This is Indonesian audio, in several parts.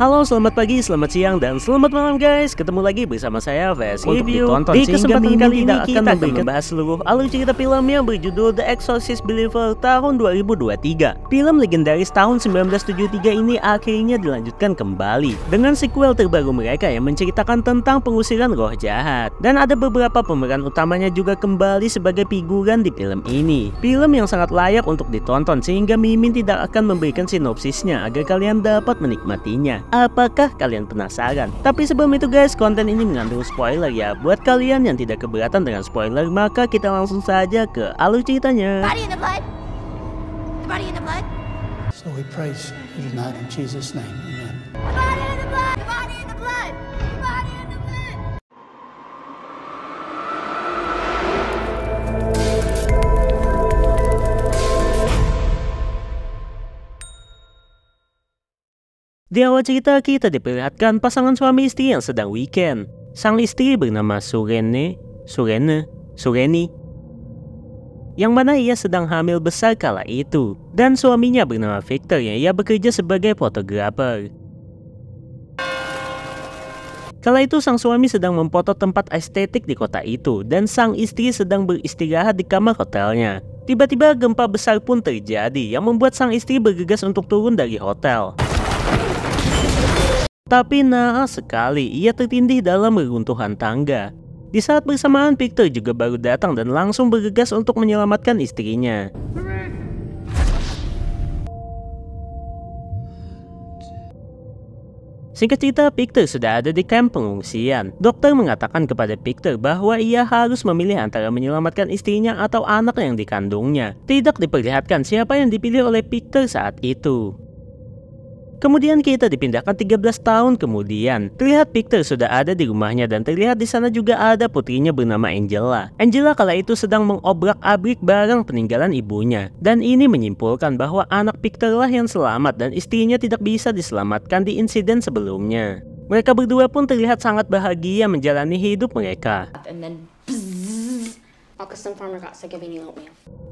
Halo, selamat pagi, selamat siang, dan selamat malam guys. Ketemu lagi bersama saya Vest Review. Ditonton, Di kesempatan kali ini kita akan memberikan... membahas seluruh alur cerita film yang berjudul The Exorcist Believer tahun 2023. Film legendaris tahun 1973 ini akhirnya dilanjutkan kembali dengan sequel terbaru mereka yang menceritakan tentang pengusiran roh jahat. Dan ada beberapa pemeran utamanya juga kembali sebagai figuran di film ini. Film yang sangat layak untuk ditonton sehingga Mimin tidak akan memberikan sinopsisnya agar kalian dapat menikmatinya. Apakah kalian penasaran? Tapi sebelum itu guys, konten ini mengandung spoiler ya. Buat kalian yang tidak keberatan dengan spoiler, maka kita langsung saja ke alur ceritanya. So we praise you tonight in Jesus name. Amen. Di awal cerita kita diperlihatkan pasangan suami istri yang sedang weekend. Sang istri bernama Surene, Surene, Sureni. Yang mana ia sedang hamil besar kala itu. Dan suaminya bernama Victor yang ia bekerja sebagai fotografer. Kala itu sang suami sedang memfoto tempat estetik di kota itu dan sang istri sedang beristirahat di kamar hotelnya. Tiba-tiba gempa besar pun terjadi yang membuat sang istri bergegas untuk turun dari hotel. Tapi naas sekali ia tertindih dalam reruntuhan tangga. Di saat bersamaan Victor juga baru datang dan langsung bergegas untuk menyelamatkan istrinya. Singkat cerita, Victor sudah ada di kamp pengungsian. Dokter mengatakan kepada Victor bahwa ia harus memilih antara menyelamatkan istrinya atau anak yang dikandungnya. Tidak diperlihatkan siapa yang dipilih oleh Victor saat itu. Kemudian kita dipindahkan 13 tahun kemudian. Terlihat Victor sudah ada di rumahnya dan terlihat di sana juga ada putrinya bernama Angela. Angela kala itu sedang mengobrak-abrik barang peninggalan ibunya. Dan ini menyimpulkan bahwa anak Victor lah yang selamat dan istrinya tidak bisa diselamatkan di insiden sebelumnya. Mereka berdua pun terlihat sangat bahagia menjalani hidup mereka.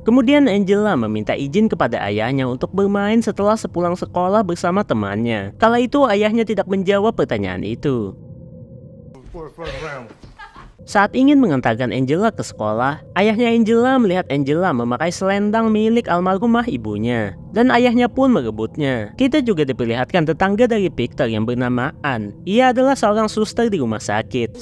Kemudian Angela meminta izin kepada ayahnya untuk bermain setelah sepulang sekolah bersama temannya. Kala itu ayahnya tidak menjawab pertanyaan itu. Saat ingin mengantarkan Angela ke sekolah, ayahnya Angela melihat Angela memakai selendang milik almarhumah ibunya. Dan ayahnya pun merebutnya. Kita juga diperlihatkan tetangga dari Victor yang bernama Ann. Ia adalah seorang suster di rumah sakit.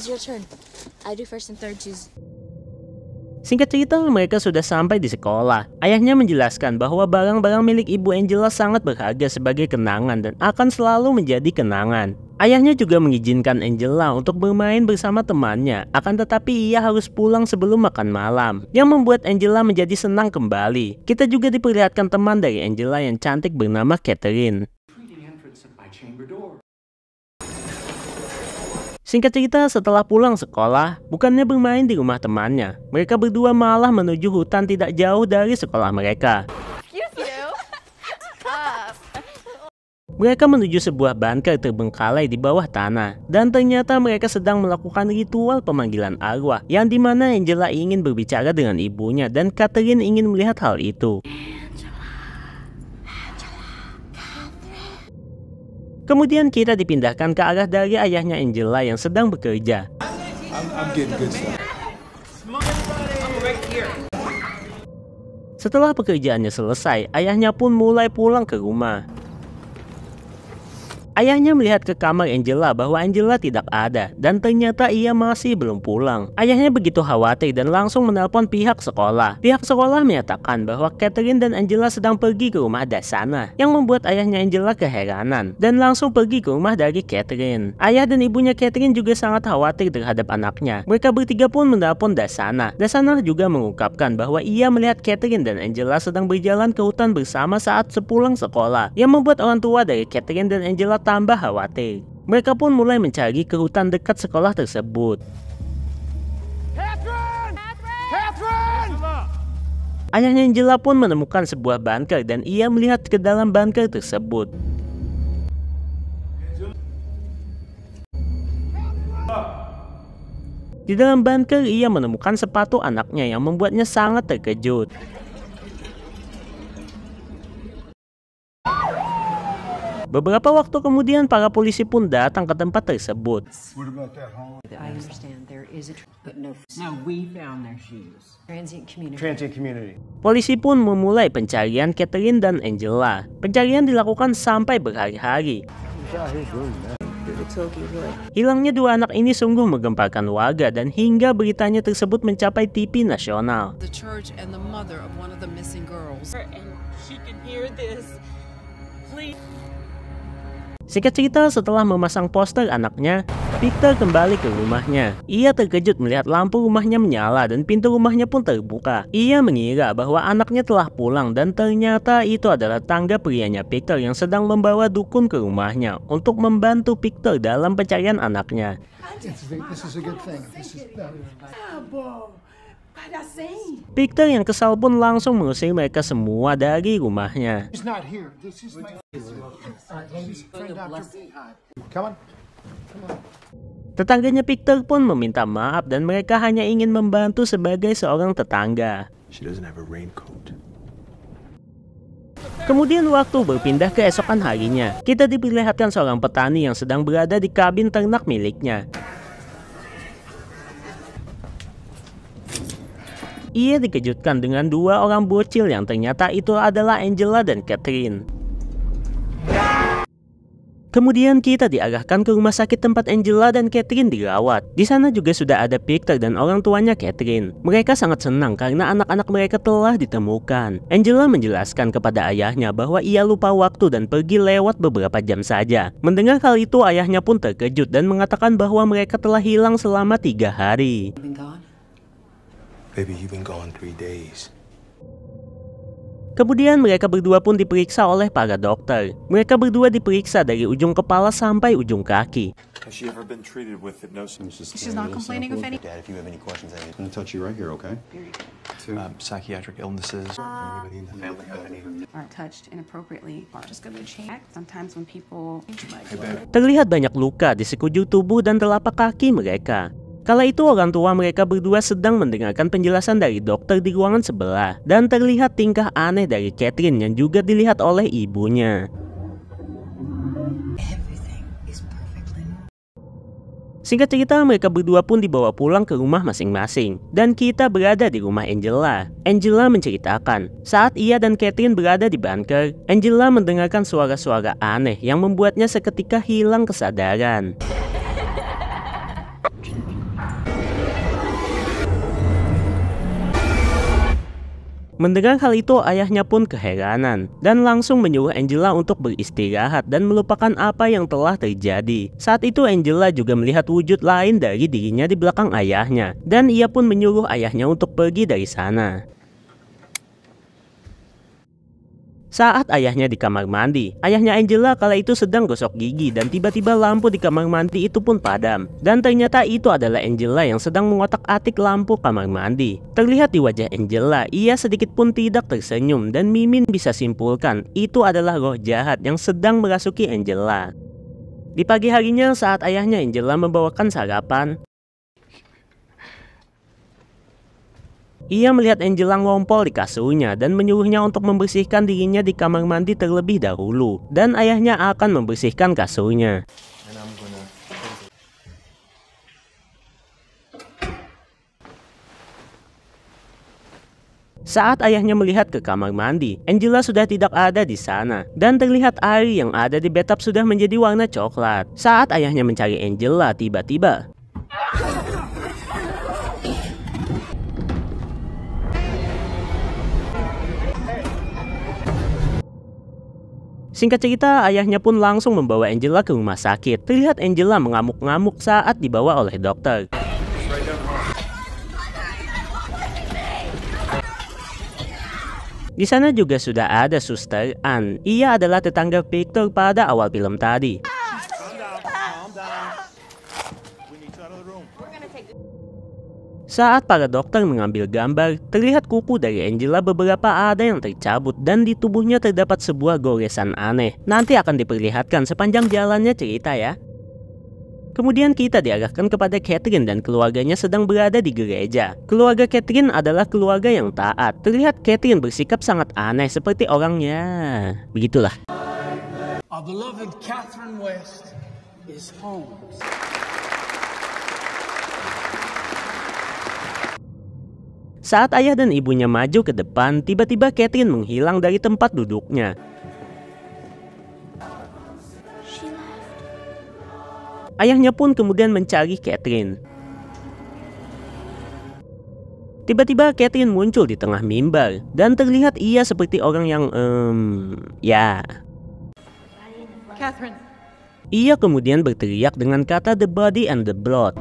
Singkat cerita, mereka sudah sampai di sekolah. Ayahnya menjelaskan bahwa barang-barang milik ibu Angela sangat berharga sebagai kenangan dan akan selalu menjadi kenangan. Ayahnya juga mengizinkan Angela untuk bermain bersama temannya, akan tetapi ia harus pulang sebelum makan malam, yang membuat Angela menjadi senang kembali. Kita juga diperlihatkan teman dari Angela yang cantik bernama Catherine. Singkat cerita, setelah pulang sekolah, bukannya bermain di rumah temannya, mereka berdua malah menuju hutan tidak jauh dari sekolah mereka. Mereka menuju sebuah bunker terbengkalai di bawah tanah dan ternyata mereka sedang melakukan ritual pemanggilan arwah yang dimana Angela ingin berbicara dengan ibunya dan Catherine ingin melihat hal itu. Kemudian kita dipindahkan ke arah dari ayahnya Angela yang sedang bekerja. Setelah pekerjaannya selesai, ayahnya pun mulai pulang ke rumah. Ayahnya melihat ke kamar Angela bahwa Angela tidak ada dan ternyata ia masih belum pulang. Ayahnya begitu khawatir dan langsung menelpon pihak sekolah. Pihak sekolah menyatakan bahwa Catherine dan Angela sedang pergi ke rumah Dasana yang membuat ayahnya Angela keheranan dan langsung pergi ke rumah dari Catherine. Ayah dan ibunya Catherine juga sangat khawatir terhadap anaknya. Mereka bertiga pun menelpon Dasana. Dasana juga mengungkapkan bahwa ia melihat Catherine dan Angela sedang berjalan ke hutan bersama saat sepulang sekolah yang membuat orang tua dari Catherine dan Angela tambah khawatir. Mereka pun mulai mencari ke hutan dekat sekolah tersebut. Ayahnya yang Ayahnya Angela pun menemukan sebuah bunker dan ia melihat ke dalam bunker tersebut. Di dalam bunker ia menemukan sepatu anaknya yang membuatnya sangat terkejut. Beberapa waktu kemudian para polisi pun datang ke tempat tersebut. Polisi pun memulai pencarian Catherine dan Angela. Pencarian dilakukan sampai berhari-hari. Hilangnya dua anak ini sungguh menggemparkan warga dan hingga beritanya tersebut mencapai TV nasional. Please. Singkat cerita, setelah memasang poster anaknya, Victor kembali ke rumahnya. Ia terkejut melihat lampu rumahnya menyala dan pintu rumahnya pun terbuka. Ia mengira bahwa anaknya telah pulang dan ternyata itu adalah tangga prianya Victor yang sedang membawa dukun ke rumahnya untuk membantu Victor dalam pencarian anaknya. Pikter yang kesal pun langsung mengusir mereka semua dari rumahnya. Tetangganya Victor pun meminta maaf dan mereka hanya ingin membantu sebagai seorang tetangga. Kemudian waktu berpindah keesokan harinya, kita diperlihatkan seorang petani yang sedang berada di kabin ternak miliknya. Ia dikejutkan dengan dua orang bocil yang ternyata itu adalah Angela dan Catherine. Kemudian kita diarahkan ke rumah sakit tempat Angela dan Catherine dirawat. Di sana juga sudah ada Victor dan orang tuanya Catherine. Mereka sangat senang karena anak-anak mereka telah ditemukan. Angela menjelaskan kepada ayahnya bahwa ia lupa waktu dan pergi lewat beberapa jam saja. Mendengar hal itu ayahnya pun terkejut dan mengatakan bahwa mereka telah hilang selama tiga hari. Kemudian mereka berdua pun diperiksa oleh para dokter. Mereka berdua diperiksa dari ujung kepala sampai ujung kaki. Terlihat banyak luka di sekujur tubuh dan telapak kaki mereka. Kala itu orang tua mereka berdua sedang mendengarkan penjelasan dari dokter di ruangan sebelah dan terlihat tingkah aneh dari Catherine yang juga dilihat oleh ibunya. Singkat cerita, mereka berdua pun dibawa pulang ke rumah masing-masing. Dan kita berada di rumah Angela. Angela menceritakan, saat ia dan Catherine berada di bunker, Angela mendengarkan suara-suara aneh yang membuatnya seketika hilang kesadaran. Mendengar hal itu, ayahnya pun keheranan dan langsung menyuruh Angela untuk beristirahat dan melupakan apa yang telah terjadi. Saat itu Angela juga melihat wujud lain dari dirinya di belakang ayahnya dan ia pun menyuruh ayahnya untuk pergi dari sana. saat ayahnya di kamar mandi. Ayahnya Angela kala itu sedang gosok gigi dan tiba-tiba lampu di kamar mandi itu pun padam. Dan ternyata itu adalah Angela yang sedang mengotak-atik lampu kamar mandi. Terlihat di wajah Angela, ia sedikit pun tidak tersenyum dan Mimin bisa simpulkan itu adalah roh jahat yang sedang merasuki Angela. Di pagi harinya saat ayahnya Angela membawakan sarapan, Ia melihat Angela ngompol di kasurnya dan menyuruhnya untuk membersihkan dirinya di kamar mandi terlebih dahulu dan ayahnya akan membersihkan kasurnya. Saat ayahnya melihat ke kamar mandi, Angela sudah tidak ada di sana dan terlihat air yang ada di bathtub sudah menjadi warna coklat. Saat ayahnya mencari Angela, tiba-tiba Singkat cerita, ayahnya pun langsung membawa Angela ke rumah sakit. Terlihat Angela mengamuk-ngamuk saat dibawa oleh dokter. Di sana juga sudah ada suster Ann. Ia adalah tetangga Victor pada awal film tadi. Saat para dokter mengambil gambar, terlihat kuku dari Angela beberapa ada yang tercabut dan di tubuhnya terdapat sebuah goresan aneh. Nanti akan diperlihatkan sepanjang jalannya cerita ya. Kemudian kita diarahkan kepada Catherine dan keluarganya sedang berada di gereja. Keluarga Catherine adalah keluarga yang taat. Terlihat Catherine bersikap sangat aneh seperti orangnya. Begitulah. Our beloved Catherine West is home. Saat ayah dan ibunya maju ke depan, tiba-tiba Catherine menghilang dari tempat duduknya. Ayahnya pun kemudian mencari Catherine. Tiba-tiba Catherine muncul di tengah mimbar dan terlihat ia seperti orang yang, um, ya. Catherine. Ia kemudian berteriak dengan kata the body and the blood.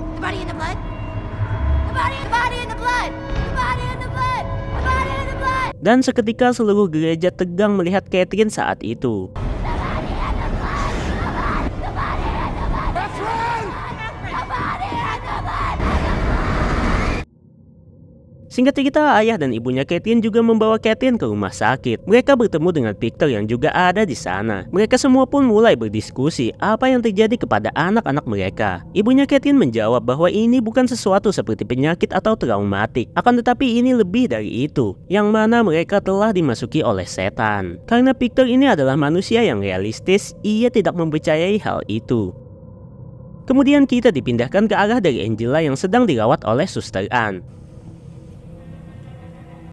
Dan seketika seluruh gereja tegang melihat Catherine saat itu. Singkat cerita, ayah dan ibunya Katin juga membawa Katin ke rumah sakit. Mereka bertemu dengan Victor yang juga ada di sana. Mereka semua pun mulai berdiskusi apa yang terjadi kepada anak-anak mereka. Ibunya Katin menjawab bahwa ini bukan sesuatu seperti penyakit atau traumatik. Akan tetapi ini lebih dari itu, yang mana mereka telah dimasuki oleh setan. Karena Victor ini adalah manusia yang realistis, ia tidak mempercayai hal itu. Kemudian kita dipindahkan ke arah dari Angela yang sedang dirawat oleh suster Anne.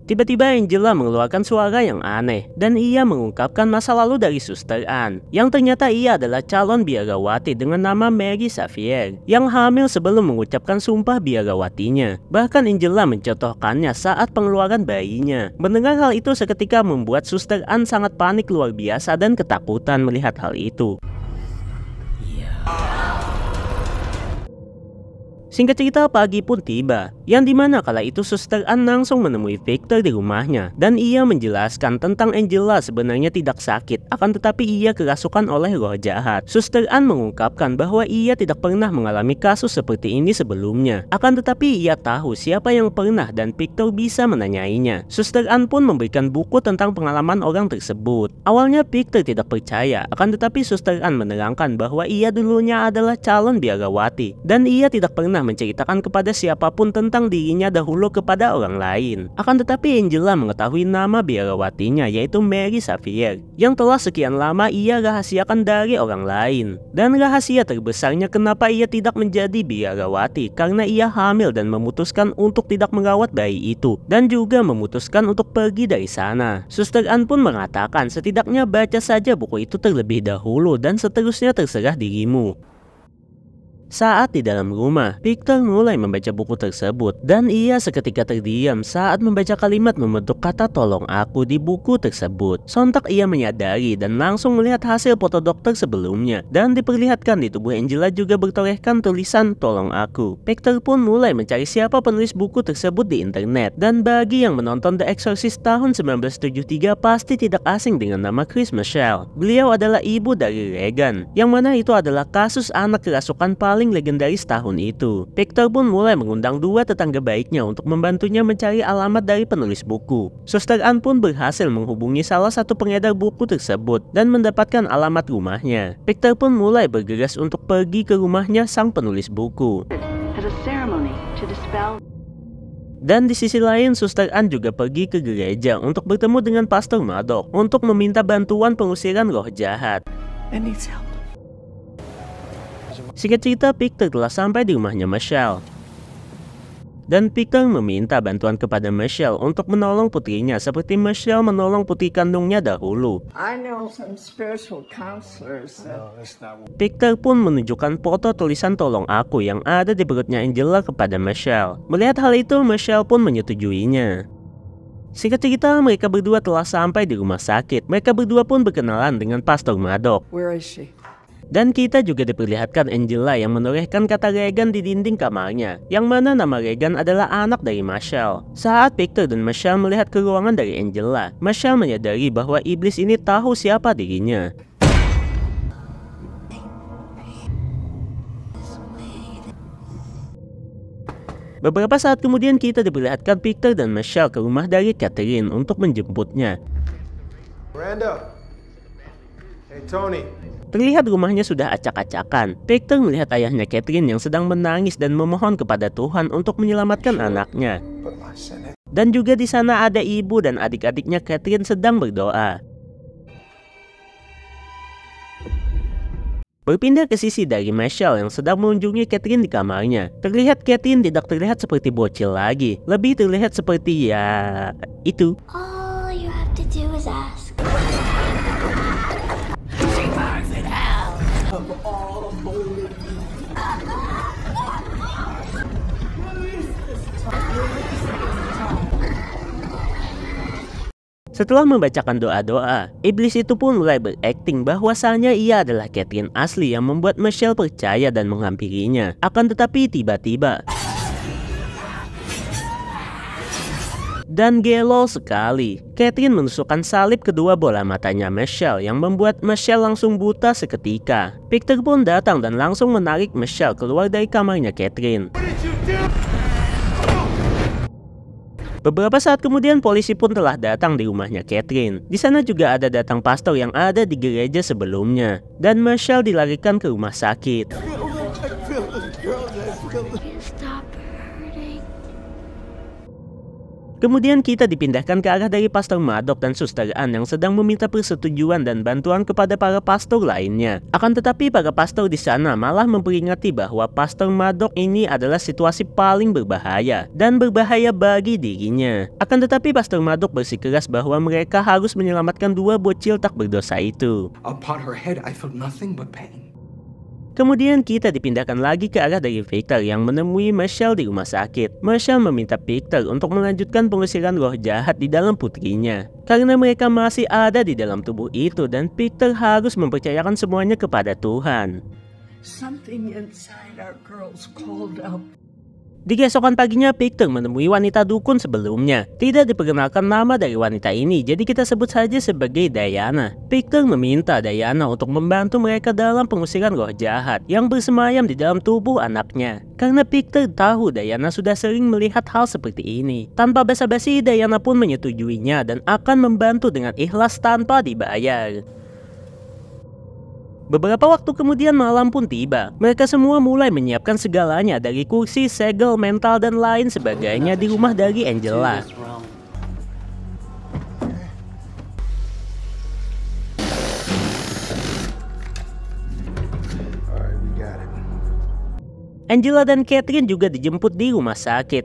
Tiba-tiba Angela mengeluarkan suara yang aneh dan ia mengungkapkan masa lalu dari suster Anne yang ternyata ia adalah calon biarawati dengan nama Mary Xavier yang hamil sebelum mengucapkan sumpah biarawatinya. Bahkan Angela mencontohkannya saat pengeluaran bayinya. Mendengar hal itu seketika membuat suster Anne sangat panik luar biasa dan ketakutan melihat hal itu. Singkat cerita, pagi pun tiba, yang dimana kala itu suster An langsung menemui Victor di rumahnya dan ia menjelaskan tentang Angela sebenarnya tidak sakit, akan tetapi ia kerasukan oleh roh jahat. Suster An mengungkapkan bahwa ia tidak pernah mengalami kasus seperti ini sebelumnya, akan tetapi ia tahu siapa yang pernah dan Victor bisa menanyainya. Suster An pun memberikan buku tentang pengalaman orang tersebut. Awalnya Victor tidak percaya, akan tetapi Suster An menerangkan bahwa ia dulunya adalah calon biarawati dan ia tidak pernah pernah menceritakan kepada siapapun tentang dirinya dahulu kepada orang lain. Akan tetapi Angela mengetahui nama biarawatinya yaitu Mary Xavier yang telah sekian lama ia rahasiakan dari orang lain. Dan rahasia terbesarnya kenapa ia tidak menjadi biarawati karena ia hamil dan memutuskan untuk tidak merawat bayi itu dan juga memutuskan untuk pergi dari sana. Suster Ann pun mengatakan setidaknya baca saja buku itu terlebih dahulu dan seterusnya terserah dirimu. Saat di dalam rumah, Victor mulai membaca buku tersebut dan ia seketika terdiam saat membaca kalimat membentuk kata tolong aku di buku tersebut. Sontak ia menyadari dan langsung melihat hasil foto dokter sebelumnya dan diperlihatkan di tubuh Angela juga bertorehkan tulisan tolong aku. Victor pun mulai mencari siapa penulis buku tersebut di internet dan bagi yang menonton The Exorcist tahun 1973 pasti tidak asing dengan nama Chris Michelle. Beliau adalah ibu dari Regan, yang mana itu adalah kasus anak kerasukan paling paling legendaris tahun itu. Victor pun mulai mengundang dua tetangga baiknya untuk membantunya mencari alamat dari penulis buku. Suster Ann pun berhasil menghubungi salah satu pengedar buku tersebut dan mendapatkan alamat rumahnya. Victor pun mulai bergegas untuk pergi ke rumahnya sang penulis buku. Dan di sisi lain, Suster Ann juga pergi ke gereja untuk bertemu dengan Pastor Madok untuk meminta bantuan pengusiran roh jahat. And Singkat cerita, Victor telah sampai di rumahnya Michelle. Dan Victor meminta bantuan kepada Michelle untuk menolong putrinya seperti Michelle menolong putri kandungnya dahulu. Victor pun menunjukkan foto tulisan tolong aku yang ada di perutnya Angela kepada Michelle. Melihat hal itu, Michelle pun menyetujuinya. Singkat cerita, mereka berdua telah sampai di rumah sakit. Mereka berdua pun berkenalan dengan Pastor Madok. Where is she? Dan kita juga diperlihatkan Angela yang menorehkan kata Regan di dinding kamarnya, yang mana nama Regan adalah anak dari Michelle. Saat Victor dan Michelle melihat ke ruangan dari Angela, Michelle menyadari bahwa iblis ini tahu siapa dirinya. Beberapa saat kemudian kita diperlihatkan Victor dan Michelle ke rumah dari Catherine untuk menjemputnya. Miranda. Hey Tony, Terlihat rumahnya sudah acak-acakan. Victor melihat ayahnya Catherine yang sedang menangis dan memohon kepada Tuhan untuk menyelamatkan anaknya. Dan juga di sana ada ibu dan adik-adiknya Catherine sedang berdoa. Berpindah ke sisi dari Michelle yang sedang mengunjungi Catherine di kamarnya. Terlihat Catherine tidak terlihat seperti bocil lagi. Lebih terlihat seperti ya... itu. All you have to do is ask. Setelah membacakan doa-doa, iblis itu pun mulai berakting bahwasanya ia adalah Catherine asli yang membuat Michelle percaya dan menghampirinya. Akan tetapi tiba-tiba, dan gelo sekali. Catherine menusukkan salib kedua bola matanya Michelle yang membuat Michelle langsung buta seketika. Victor pun datang dan langsung menarik Michelle keluar dari kamarnya Catherine. Beberapa saat kemudian polisi pun telah datang di rumahnya Catherine. Di sana juga ada datang pastor yang ada di gereja sebelumnya dan Marshall dilarikan ke rumah sakit. Kemudian kita dipindahkan ke arah dari Pastor Madok dan Suster An yang sedang meminta persetujuan dan bantuan kepada para pastor lainnya. Akan tetapi para pastor di sana malah memperingati bahwa Pastor Madok ini adalah situasi paling berbahaya dan berbahaya bagi dirinya. Akan tetapi Pastor Madok bersikeras bahwa mereka harus menyelamatkan dua bocil tak berdosa itu. Upon her head, I felt nothing but pain. Kemudian kita dipindahkan lagi ke arah dari Victor yang menemui Michelle di rumah sakit. Michelle meminta Victor untuk melanjutkan pengusiran roh jahat di dalam putrinya. Karena mereka masih ada di dalam tubuh itu dan Victor harus mempercayakan semuanya kepada Tuhan. Di keesokan paginya, Victor menemui wanita dukun sebelumnya. Tidak diperkenalkan nama dari wanita ini, jadi kita sebut saja sebagai Diana. Victor meminta Diana untuk membantu mereka dalam pengusiran roh jahat yang bersemayam di dalam tubuh anaknya. Karena Victor tahu Diana sudah sering melihat hal seperti ini. Tanpa basa-basi, Diana pun menyetujuinya dan akan membantu dengan ikhlas tanpa dibayar. Beberapa waktu kemudian malam pun tiba. Mereka semua mulai menyiapkan segalanya dari kursi, segel, mental, dan lain sebagainya di rumah dari Angela. Angela dan Catherine juga dijemput di rumah sakit.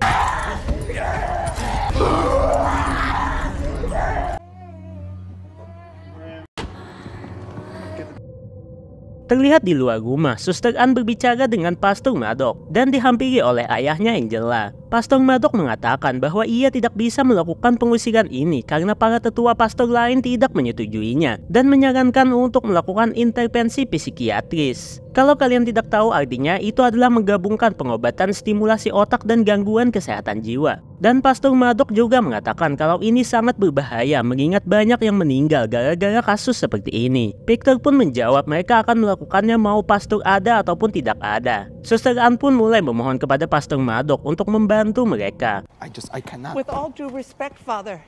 Terlihat di luar rumah, Suster An berbicara dengan Pastor Madok dan dihampiri oleh ayahnya Angela. Pastor Madok mengatakan bahwa ia tidak bisa melakukan pengusikan ini karena para tetua pastor lain tidak menyetujuinya dan menyarankan untuk melakukan intervensi psikiatris. Kalau kalian tidak tahu artinya, itu adalah menggabungkan pengobatan stimulasi otak dan gangguan kesehatan jiwa. Dan Pastor Madok juga mengatakan kalau ini sangat berbahaya mengingat banyak yang meninggal gara-gara kasus seperti ini. Victor pun menjawab mereka akan melakukannya mau pastor ada ataupun tidak ada. Suster An pun mulai memohon kepada Pastor Madok untuk membantu membantu mereka. I just, I With all due respect, Father.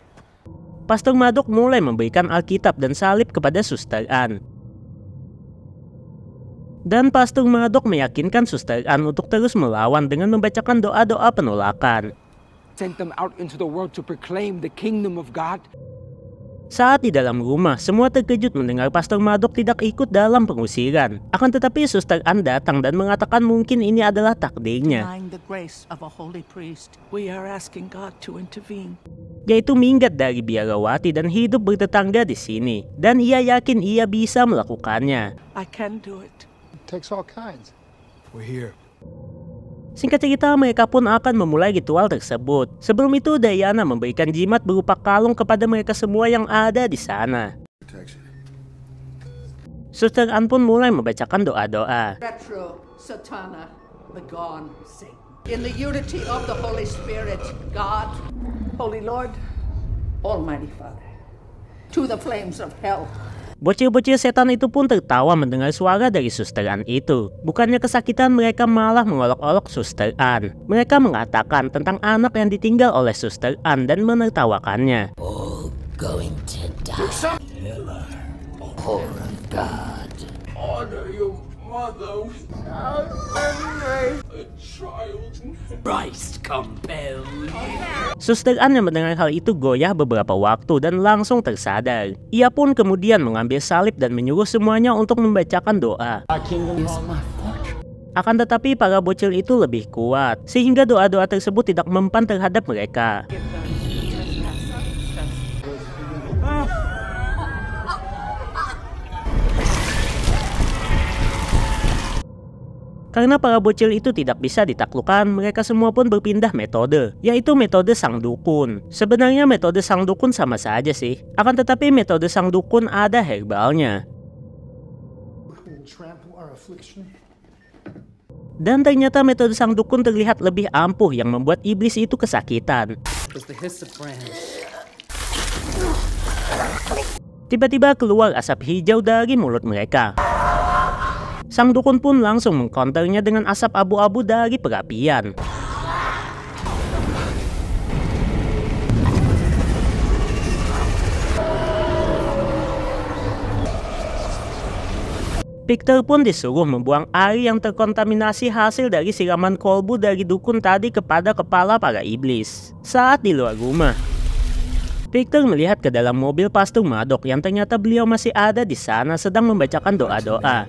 Pastor Madok mulai memberikan Alkitab dan salib kepada Suster Anne. Dan Pastor Madok meyakinkan Suster Anne untuk terus melawan dengan membacakan doa-doa penolakan. Send them out into the world to proclaim the kingdom of God. Saat di dalam rumah, semua terkejut mendengar Pastor Madok tidak ikut dalam pengusiran. Akan tetapi Suster Anne datang dan mengatakan mungkin ini adalah takdirnya. Yaitu minggat dari biarawati dan hidup bertetangga di sini. Dan ia yakin ia bisa melakukannya. Singkat cerita, mereka pun akan memulai ritual tersebut. Sebelum itu, Diana memberikan jimat berupa kalung kepada mereka semua yang ada di sana. Suster An pun mulai membacakan doa-doa. Holy Lord, Almighty Father, to the flames of hell, Bocil-bocil setan itu pun tertawa mendengar suara dari suster An itu. Bukannya kesakitan mereka malah mengolok-olok suster An. Mereka mengatakan tentang anak yang ditinggal oleh suster An dan menertawakannya. Oh, mother yang Suster Anne mendengar hal itu goyah beberapa waktu dan langsung tersadar. Ia pun kemudian mengambil salib dan menyuruh semuanya untuk membacakan doa. Akan tetapi para bocil itu lebih kuat, sehingga doa-doa tersebut tidak mempan terhadap mereka. Karena para bocil itu tidak bisa ditaklukkan, mereka semua pun berpindah metode, yaitu metode sang dukun. Sebenarnya metode sang dukun sama saja sih, akan tetapi metode sang dukun ada herbalnya. Dan ternyata metode sang dukun terlihat lebih ampuh yang membuat iblis itu kesakitan. Tiba-tiba keluar asap hijau dari mulut mereka. Sang dukun pun langsung mengkonternya dengan asap abu-abu dari perapian. Victor pun disuruh membuang air yang terkontaminasi hasil dari siraman kolbu dari dukun tadi kepada kepala para iblis saat di luar rumah. Victor melihat ke dalam mobil pastung Madok yang ternyata beliau masih ada di sana sedang membacakan doa-doa.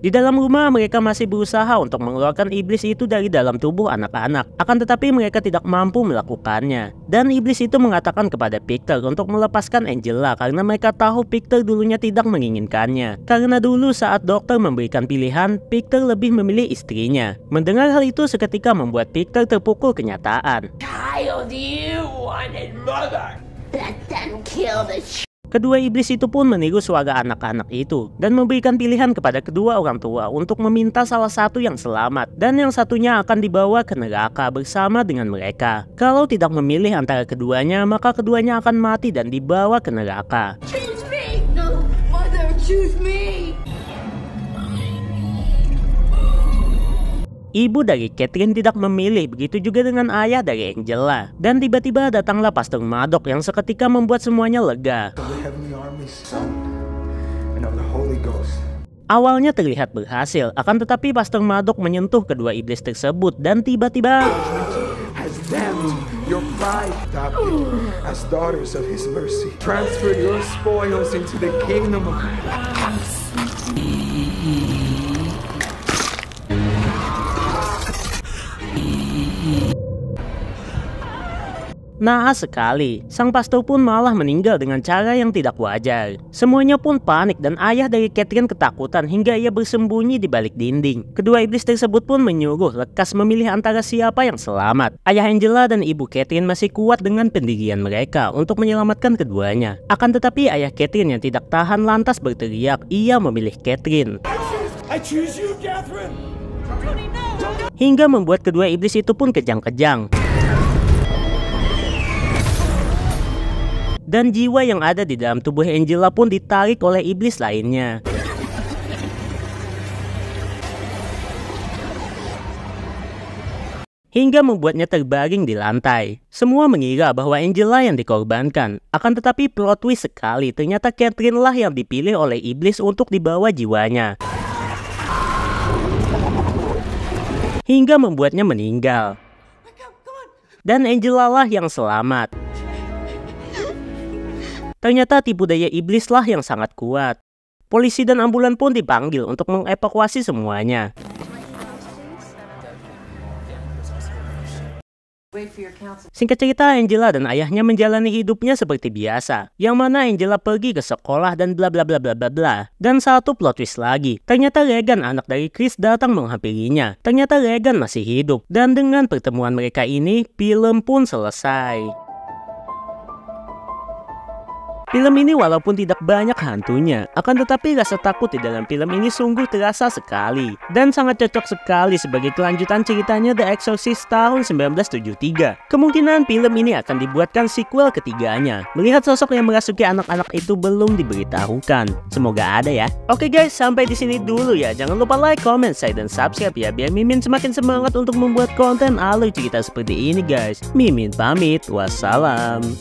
Di dalam rumah, mereka masih berusaha untuk mengeluarkan iblis itu dari dalam tubuh anak-anak. Akan tetapi mereka tidak mampu melakukannya. Dan iblis itu mengatakan kepada Victor untuk melepaskan Angela karena mereka tahu Victor dulunya tidak menginginkannya. Karena dulu saat dokter memberikan pilihan, Victor lebih memilih istrinya. Mendengar hal itu seketika membuat Victor terpukul kenyataan. Child, you wanted mother. Let them kill the Kedua iblis itu pun meniru suara anak-anak itu dan memberikan pilihan kepada kedua orang tua untuk meminta salah satu yang selamat dan yang satunya akan dibawa ke neraka bersama dengan mereka. Kalau tidak memilih antara keduanya, maka keduanya akan mati dan dibawa ke neraka. Choose me. No, mother, choose Ibu dari Catherine tidak memilih, begitu juga dengan ayah dari Angela. Dan tiba-tiba datanglah Pastor Madok yang seketika membuat semuanya lega. Awalnya terlihat berhasil, akan tetapi Pastor Madok menyentuh kedua iblis tersebut dan tiba-tiba... Naas sekali, sang pastor pun malah meninggal dengan cara yang tidak wajar. Semuanya pun panik dan ayah dari Catherine ketakutan hingga ia bersembunyi di balik dinding. Kedua iblis tersebut pun menyuruh lekas memilih antara siapa yang selamat. Ayah Angela dan ibu Catherine masih kuat dengan pendirian mereka untuk menyelamatkan keduanya. Akan tetapi ayah Catherine yang tidak tahan lantas berteriak, ia memilih Catherine. I choose you, Catherine. Hingga membuat kedua iblis itu pun kejang-kejang. dan jiwa yang ada di dalam tubuh Angela pun ditarik oleh iblis lainnya. hingga membuatnya terbaring di lantai. Semua mengira bahwa Angela yang dikorbankan, akan tetapi plot twist sekali ternyata Catherine lah yang dipilih oleh iblis untuk dibawa jiwanya. Hingga membuatnya meninggal. Dan Angela lah yang selamat. Ternyata tipu daya iblislah yang sangat kuat. Polisi dan ambulan pun dipanggil untuk mengevakuasi semuanya. Singkat cerita, Angela dan ayahnya menjalani hidupnya seperti biasa, yang mana Angela pergi ke sekolah dan bla bla bla bla bla bla. Dan satu plot twist lagi, ternyata Regan anak dari Chris datang menghampirinya. Ternyata Regan masih hidup, dan dengan pertemuan mereka ini, film pun selesai. Film ini walaupun tidak banyak hantunya, akan tetapi rasa takut di dalam film ini sungguh terasa sekali dan sangat cocok sekali sebagai kelanjutan ceritanya The Exorcist tahun 1973. Kemungkinan film ini akan dibuatkan sequel ketiganya. Melihat sosok yang merasuki anak-anak itu belum diberitahukan. Semoga ada ya. Oke guys, sampai di sini dulu ya. Jangan lupa like, comment, share, dan subscribe ya biar Mimin semakin semangat untuk membuat konten alur cerita seperti ini guys. Mimin pamit. Wassalam.